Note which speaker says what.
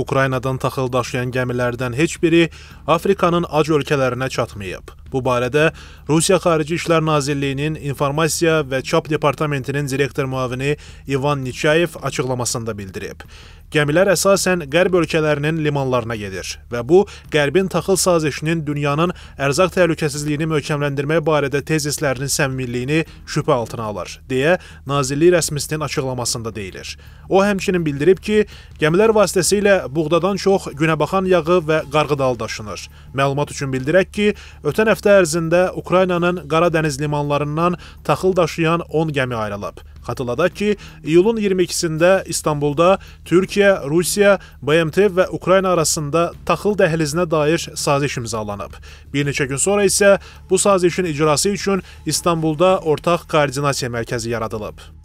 Speaker 1: Ukraynadan taxıl daşıyan gəmilərdən heç biri Afrikanın ac ölkələrinə çatmayıb. Bu barədə Rusiya Xarici İşlər Nazirliyinin informasiya və çap departamentinin direktor müavini İvan Niçayev açıqlamasında bildirib. Gəmilər əsasən qərb ölkələrinin limanlarına gedir və bu qərbin taxıl sazişinin dünyanın ərzaq təhlükəsizliyini möhkəmləndirmək barədə tezislərinin səmimiliyini şübhə altına alır, deyə Nazirlik rəsmisinin açıqlamasında deyilir. O həmçinin bildirib ki, gəmilər vasitəsilə buğdadan çox günəbaxan yağı və qarğıdal daşınır. Məlumat üçün bildirək ki, ötən həftə həftə ərzində Ukraynanın Qara dəniz limanlarından taxıl daşıyan 10 gəmi ayrılıb. Xatırladaq ki, iyulun 22-də İstanbulda Türkiyə, Rusiya, BMT və Ukrayna arasında taxıl dəhlizinə dair saziş imzalanıb. Bir neçə gün sonra isə bu sazişin icrası üçün İstanbulda ortaq koordinasiya mərkəzi yaradılıb.